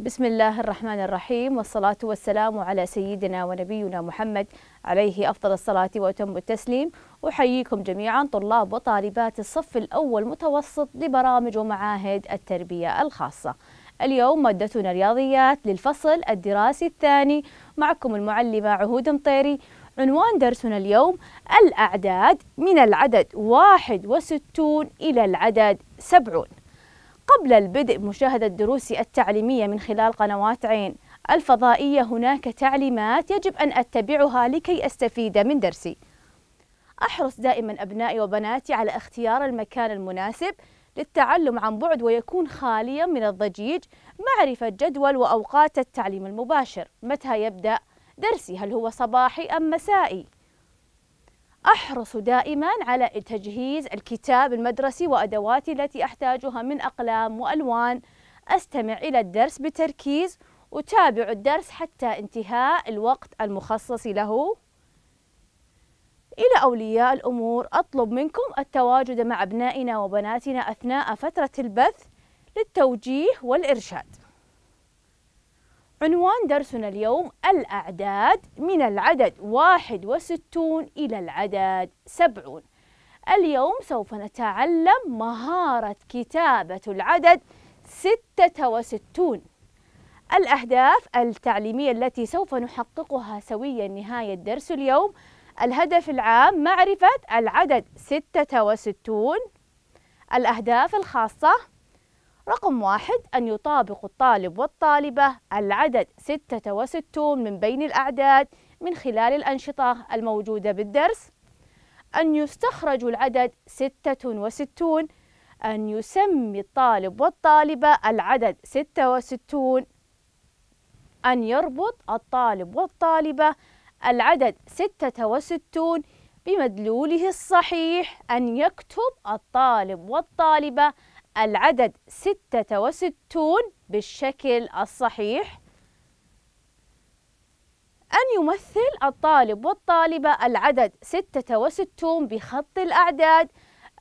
بسم الله الرحمن الرحيم والصلاة والسلام على سيدنا ونبينا محمد عليه أفضل الصلاة وأتم التسليم أحييكم جميعا طلاب وطالبات الصف الأول متوسط لبرامج ومعاهد التربية الخاصة اليوم مادتنا رياضيات للفصل الدراسي الثاني معكم المعلمة عهود مطيري عنوان درسنا اليوم الأعداد من العدد 61 إلى العدد 70 قبل البدء مشاهدة الدروس التعليمية من خلال قنوات عين الفضائية هناك تعليمات يجب أن أتبعها لكي أستفيد من درسي أحرص دائما أبنائي وبناتي على اختيار المكان المناسب للتعلم عن بعد ويكون خاليا من الضجيج معرفة جدول وأوقات التعليم المباشر متى يبدأ درسي هل هو صباحي أم مسائي أحرص دائما على تجهيز الكتاب المدرسي وأدواتي التي أحتاجها من أقلام وألوان أستمع إلى الدرس بتركيز أتابع الدرس حتى انتهاء الوقت المخصص له إلى أولياء الأمور أطلب منكم التواجد مع أبنائنا وبناتنا أثناء فترة البث للتوجيه والإرشاد عنوان درسنا اليوم الأعداد من العدد 61 إلى العدد 70 اليوم سوف نتعلم مهارة كتابة العدد 66 الأهداف التعليمية التي سوف نحققها سويا نهاية درس اليوم الهدف العام معرفة العدد 66 الأهداف الخاصة رقم واحد أن يطابق الطالب والطالبة العدد 66 من بين الأعداد من خلال الأنشطة الموجودة بالدرس أن يستخرج العدد 66 أن يسمي الطالب والطالبة العدد 66 أن يربط الطالب والطالبة العدد 66 بمدلوله الصحيح أن يكتب الطالب والطالبة العدد 66 بالشكل الصحيح أن يمثل الطالب والطالبة العدد 66 بخط الأعداد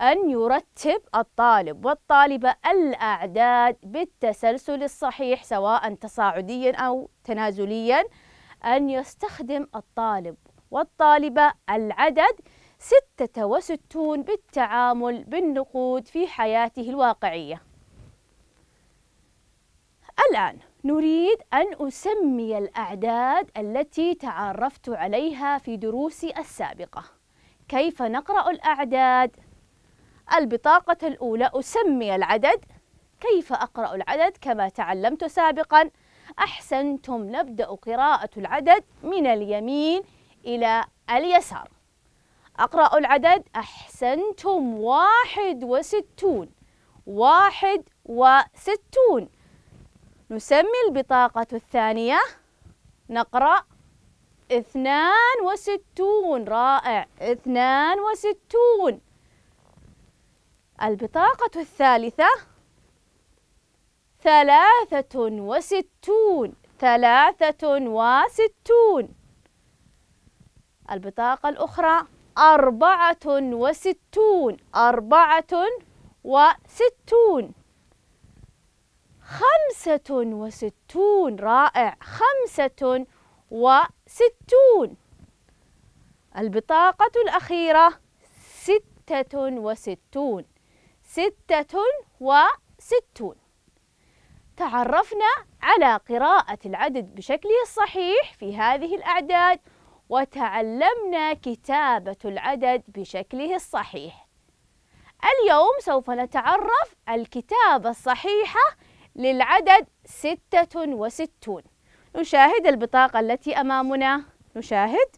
أن يرتب الطالب والطالبة الأعداد بالتسلسل الصحيح سواء تصاعديا أو تنازليا أن يستخدم الطالب والطالبة العدد 66 بالتعامل بالنقود في حياته الواقعية الآن نريد أن أسمي الأعداد التي تعرفت عليها في دروسي السابقة كيف نقرأ الأعداد؟ البطاقة الأولى أسمي العدد كيف أقرأ العدد كما تعلمت سابقا أحسنتم نبدأ قراءة العدد من اليمين إلى اليسار أقرأ العدد أحسنتم واحد وستون واحد وستون نسمي البطاقة الثانية نقرأ اثنان وستون رائع اثنان وستون البطاقة الثالثة ثلاثة وستون ثلاثة وستون البطاقة الأخرى أربعة وستون أربعة وستون خمسة وستون رائع خمسة وستون البطاقة الأخيرة ستة وستون ستة وستون تعرفنا على قراءة العدد بشكله الصحيح في هذه الأعداد وتعلمنا كتابة العدد بشكله الصحيح اليوم سوف نتعرف الكتابة الصحيحة للعدد ستة وستون نشاهد البطاقة التي أمامنا نشاهد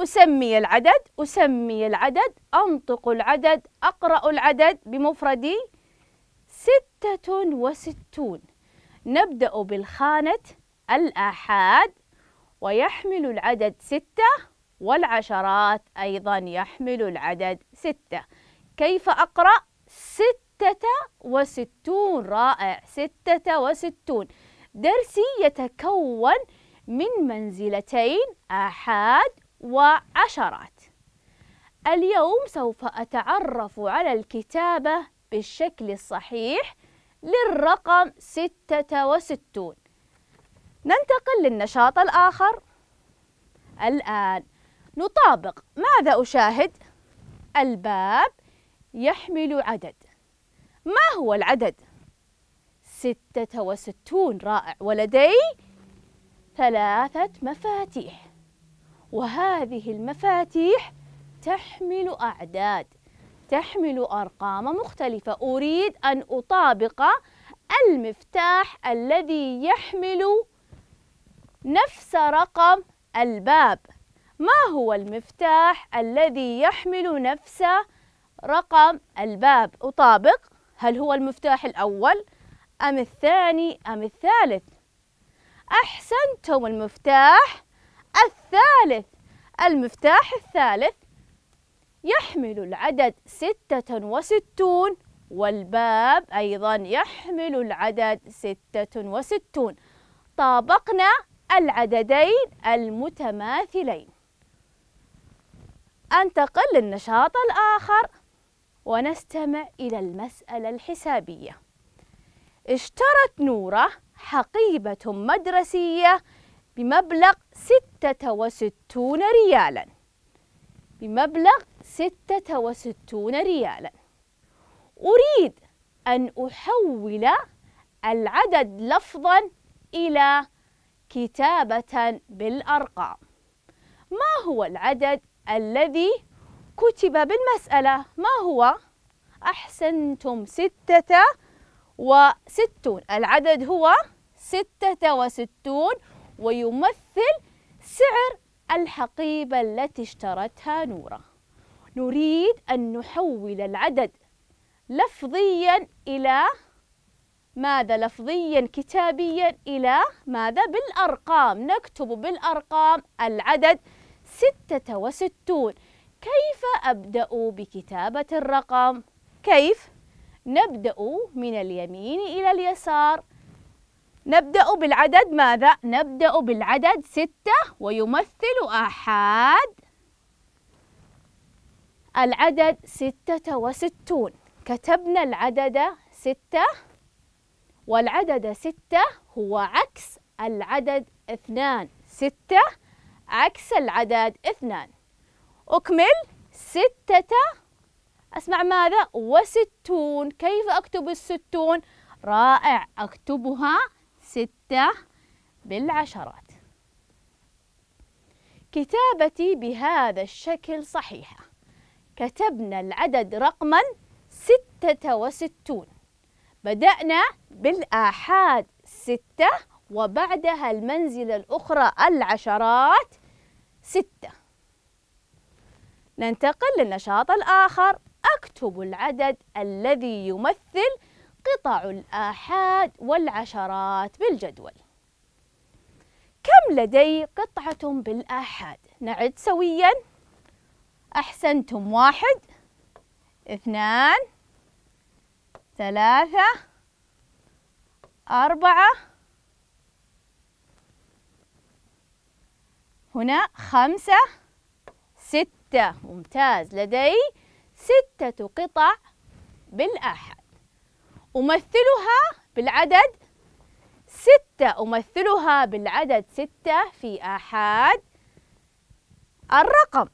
أسمي العدد أسمي العدد أنطق العدد أقرأ العدد بمفردي ستة وستون نبدأ بالخانة الآحاد ويحمل العدد ستة والعشرات أيضا يحمل العدد ستة كيف أقرأ؟ ستة وستون رائع ستة وستون درسي يتكون من منزلتين آحاد وعشرات اليوم سوف أتعرف على الكتابة بالشكل الصحيح للرقم ستة وستون ننتقل للنشاط الآخر الآن نطابق ماذا أشاهد؟ الباب يحمل عدد ما هو العدد؟ ستة وستون رائع ولدي ثلاثة مفاتيح وهذه المفاتيح تحمل أعداد تحمل أرقام مختلفة أريد أن أطابق المفتاح الذي يحمل نفس رقم الباب ما هو المفتاح الذي يحمل نفس رقم الباب أطابق هل هو المفتاح الأول أم الثاني أم الثالث أحسنتم المفتاح الثالث المفتاح الثالث يحمل العدد ستة وستون والباب أيضا يحمل العدد ستة وستون طابقنا العددين المتماثلين أنتقل للنشاط الآخر ونستمع إلى المسألة الحسابية اشترت نورة حقيبة مدرسية بمبلغ ستة وستون ريالا بمبلغ ستة وستون ريالا أريد أن أحول العدد لفظا إلى كتابة بالأرقام ما هو العدد الذي كتب بالمسألة ما هو؟ أحسنتم ستة وستون العدد هو ستة وستون ويمثل سعر الحقيبة التي اشترتها نورة نريد أن نحول العدد لفظيا إلى ماذا لفظيا كتابيا إلى ماذا بالأرقام نكتب بالأرقام العدد ستة وستون كيف أبدأ بكتابة الرقم؟ كيف؟ نبدأ من اليمين إلى اليسار نبدأ بالعدد ماذا؟ نبدأ بالعدد ستة ويمثل أحد العدد ستة وستون كتبنا العدد ستة والعدد ستة هو عكس العدد اثنان ستة عكس العدد اثنان أكمل ستة أسمع ماذا وستون كيف أكتب الستون رائع أكتبها ستة بالعشرات كتابتي بهذا الشكل صحيحة كتبنا العدد رقما ستة وستون بدأنا بالآحاد ستة وبعدها المنزلة الأخرى العشرات ستة ننتقل للنشاط الآخر أكتب العدد الذي يمثل قطع الآحاد والعشرات بالجدول كم لدي قطعة بالآحاد؟ نعد سوياً أحسنتم واحد اثنان ثلاثة أربعة هنا خمسة ستة ممتاز لدي ستة قطع بالأحد أمثلها بالعدد ستة أمثلها بالعدد ستة في أحد الرقم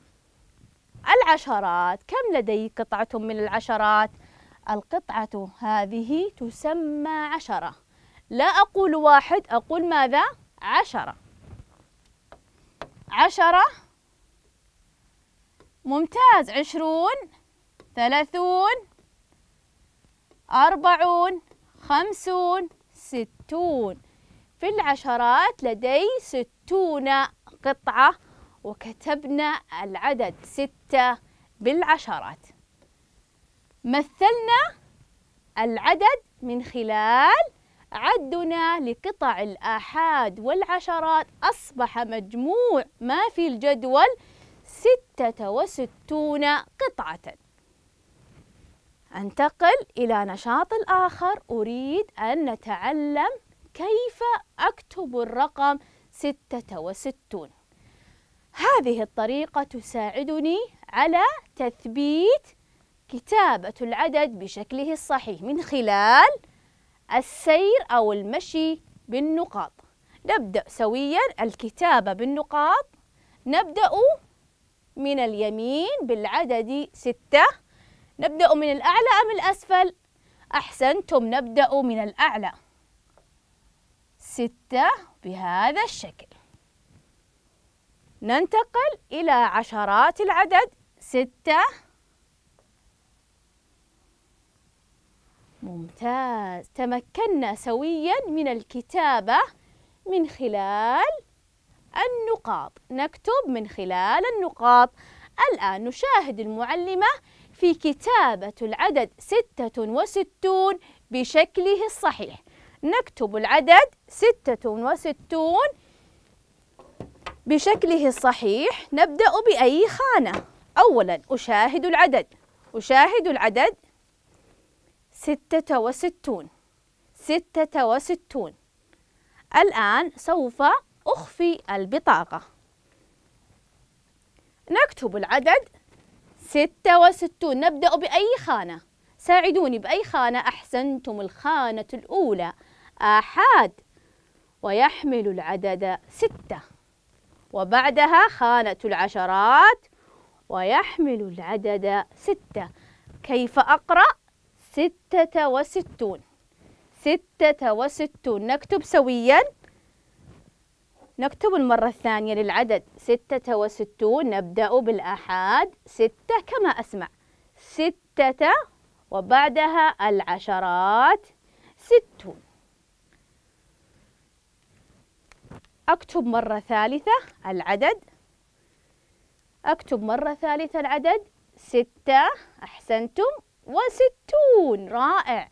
العشرات كم لدي قطعة من العشرات؟ القطعة هذه تسمى عشرة لا أقول واحد أقول ماذا؟ عشرة عشرة ممتاز عشرون ثلاثون أربعون خمسون ستون في العشرات لدي ستون قطعة وكتبنا العدد ستة بالعشرات مثلنا العدد من خلال عدنا لقطع الآحاد والعشرات أصبح مجموع ما في الجدول ستة وستون قطعة أنتقل إلى نشاط الآخر أريد أن نتعلم كيف أكتب الرقم ستة وستون هذه الطريقة تساعدني على تثبيت كتابة العدد بشكله الصحيح من خلال السير أو المشي بالنقاط نبدأ سويا الكتابة بالنقاط نبدأ من اليمين بالعدد ستة نبدأ من الأعلى أم الأسفل؟ أحسنتم نبدأ من الأعلى ستة بهذا الشكل ننتقل إلى عشرات العدد ستة ممتاز تمكنا سويا من الكتابة من خلال النقاط نكتب من خلال النقاط الآن نشاهد المعلمة في كتابة العدد ستة وستون بشكله الصحيح نكتب العدد ستة وستون بشكله الصحيح نبدأ بأي خانة أولا أشاهد العدد أشاهد العدد ستة وستون ستة وستون الآن سوف أخفي البطاقة نكتب العدد ستة وستون نبدأ بأي خانة ساعدوني بأي خانة أحسنتم الخانة الأولى أحد ويحمل العدد ستة وبعدها خانة العشرات ويحمل العدد ستة كيف أقرأ؟ ستة وستون ستة وستون نكتب سويا نكتب المرة الثانية للعدد ستة وستون نبدأ بالأحاد ستة كما أسمع ستة وبعدها العشرات ستون أكتب مرة ثالثة العدد أكتب مرة ثالثة العدد ستة أحسنتم وستون رائع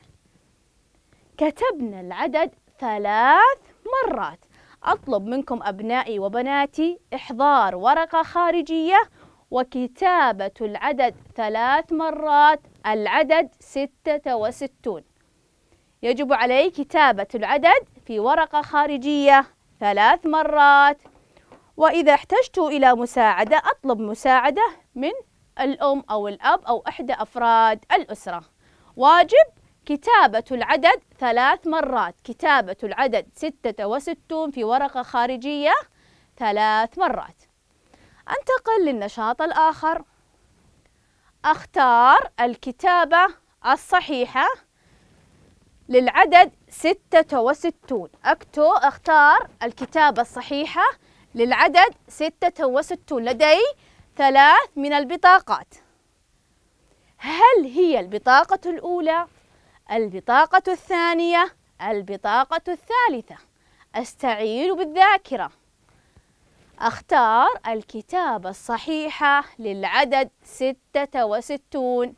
كتبنا العدد ثلاث مرات أطلب منكم أبنائي وبناتي إحضار ورقة خارجية وكتابة العدد ثلاث مرات العدد ستة وستون يجب علي كتابة العدد في ورقة خارجية ثلاث مرات وإذا احتجت إلى مساعدة أطلب مساعدة من الأم أو الأب أو إحدى أفراد الأسرة واجب كتابة العدد ثلاث مرات كتابة العدد ستة وستون في ورقة خارجية ثلاث مرات أنتقل للنشاط الآخر أختار الكتابة الصحيحة للعدد ستة وستون أكتو أختار الكتابة الصحيحة للعدد ستة وستون لدي ثلاث من البطاقات هل هي البطاقة الأولى البطاقة الثانية البطاقة الثالثة أستعين بالذاكرة أختار الكتابة الصحيحة للعدد ستة وستون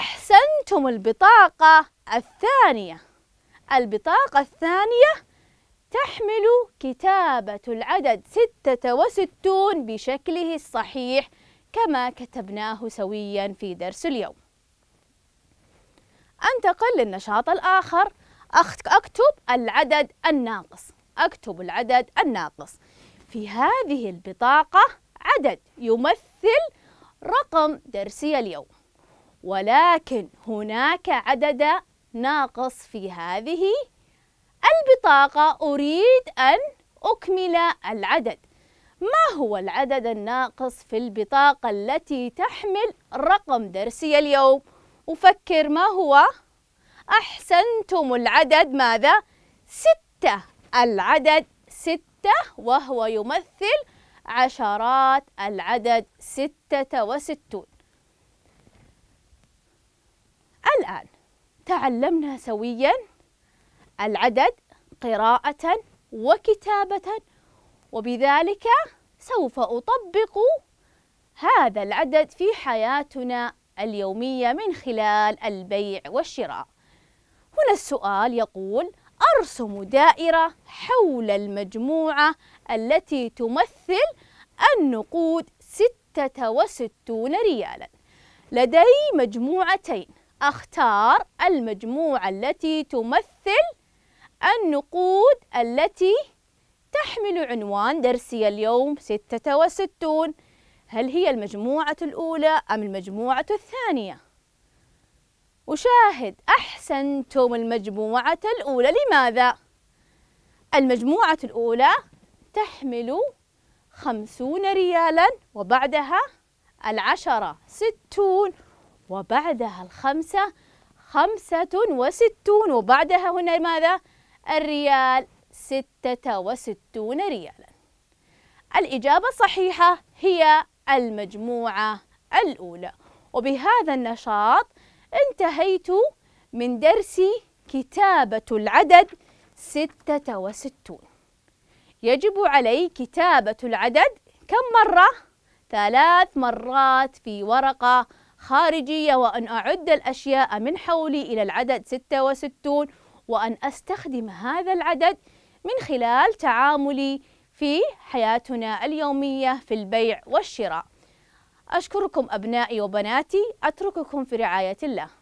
أحسنتم البطاقة الثانية البطاقة الثانية تحمل كتابة العدد 66 بشكله الصحيح كما كتبناه سويا في درس اليوم أنتقل للنشاط الآخر أكتب العدد الناقص أكتب العدد الناقص في هذه البطاقة عدد يمثل رقم درسي اليوم ولكن هناك عدد ناقص في هذه البطاقة أريد أن أكمل العدد ما هو العدد الناقص في البطاقة التي تحمل رقم درسي اليوم؟ أفكر ما هو؟ أحسنتم العدد ماذا؟ ستة العدد ستة وهو يمثل عشرات العدد ستة وستون الآن تعلمنا سوياً العدد قراءة وكتابة وبذلك سوف أطبق هذا العدد في حياتنا اليومية من خلال البيع والشراء هنا السؤال يقول أرسم دائرة حول المجموعة التي تمثل النقود 66 ريالا لدي مجموعتين أختار المجموعة التي تمثل النقود التي تحمل عنوان درسي اليوم 66 هل هي المجموعة الأولى أم المجموعة الثانية؟ أشاهد أحسنتم المجموعة الأولى لماذا؟ المجموعة الأولى تحمل خمسون ريالا وبعدها العشرة ستون وبعدها الخمسة خمسة وستون وبعدها هنا ماذا؟ الريال ستة وستون ريالا الإجابة الصحيحة هي المجموعة الأولى وبهذا النشاط انتهيت من درس كتابة العدد ستة وستون يجب علي كتابة العدد كم مرة؟ ثلاث مرات في ورقة خارجية وأن أعد الأشياء من حولي إلى العدد ستة وستون وأن أستخدم هذا العدد من خلال تعاملي في حياتنا اليومية في البيع والشراء أشكركم أبنائي وبناتي أترككم في رعاية الله